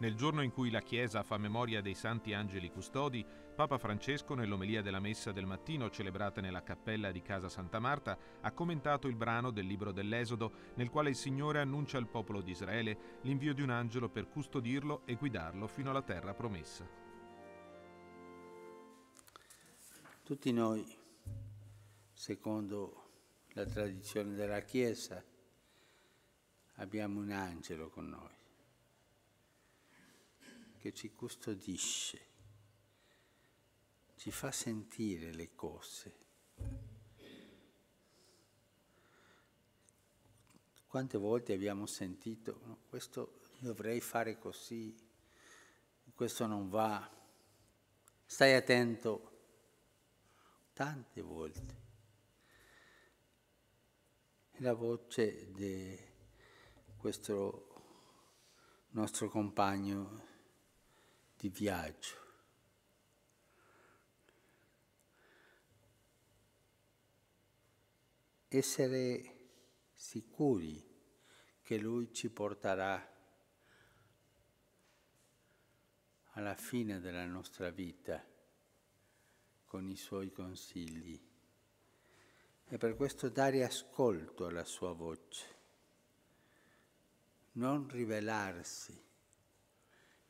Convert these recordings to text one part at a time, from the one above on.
Nel giorno in cui la Chiesa fa memoria dei Santi Angeli Custodi, Papa Francesco, nell'omelia della messa del mattino celebrata nella cappella di Casa Santa Marta, ha commentato il brano del libro dell'Esodo, nel quale il Signore annuncia al popolo di Israele l'invio di un angelo per custodirlo e guidarlo fino alla terra promessa. Tutti noi, secondo la tradizione della Chiesa, abbiamo un angelo con noi che ci custodisce, ci fa sentire le cose. Quante volte abbiamo sentito no, questo dovrei fare così, questo non va, stai attento, tante volte. La voce di questo nostro compagno di viaggio. Essere sicuri che Lui ci porterà alla fine della nostra vita con i Suoi consigli e per questo dare ascolto alla Sua voce, non rivelarsi.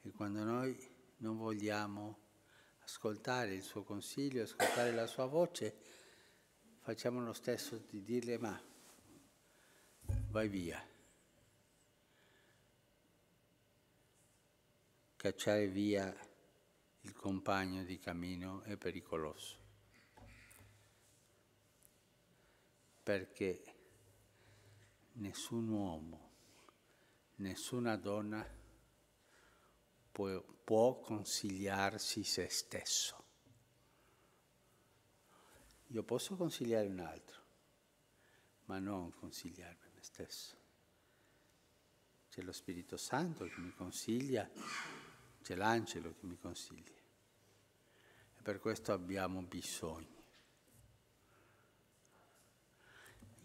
E quando noi non vogliamo ascoltare il suo consiglio, ascoltare la sua voce, facciamo lo stesso di dirle ma vai via. Cacciare via il compagno di cammino è pericoloso, perché nessun uomo, nessuna donna può, può consigliarsi se stesso. Io posso consigliare un altro, ma non consigliarmi me stesso. C'è lo Spirito Santo che mi consiglia, c'è l'angelo che mi consiglia. E per questo abbiamo bisogno.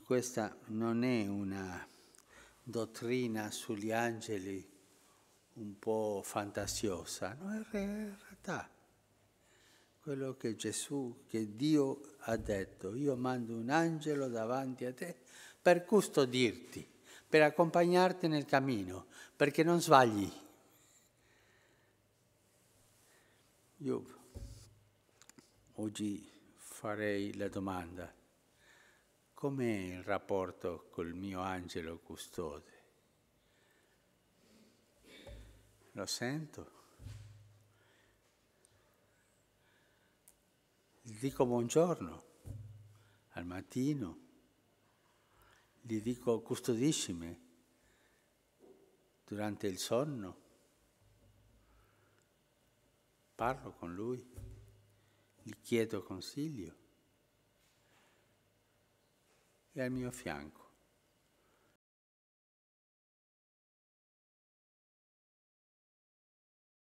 Questa non è una dottrina sugli angeli un po' fantasiosa, no, è realtà. Quello che Gesù, che Dio ha detto, io mando un angelo davanti a te per custodirti, per accompagnarti nel cammino, perché non sbagli. Io oggi farei la domanda, com'è il rapporto col mio angelo custode? lo sento. Gli dico buongiorno al mattino, gli dico custodiscimi durante il sonno, parlo con lui, gli chiedo consiglio, e al mio fianco.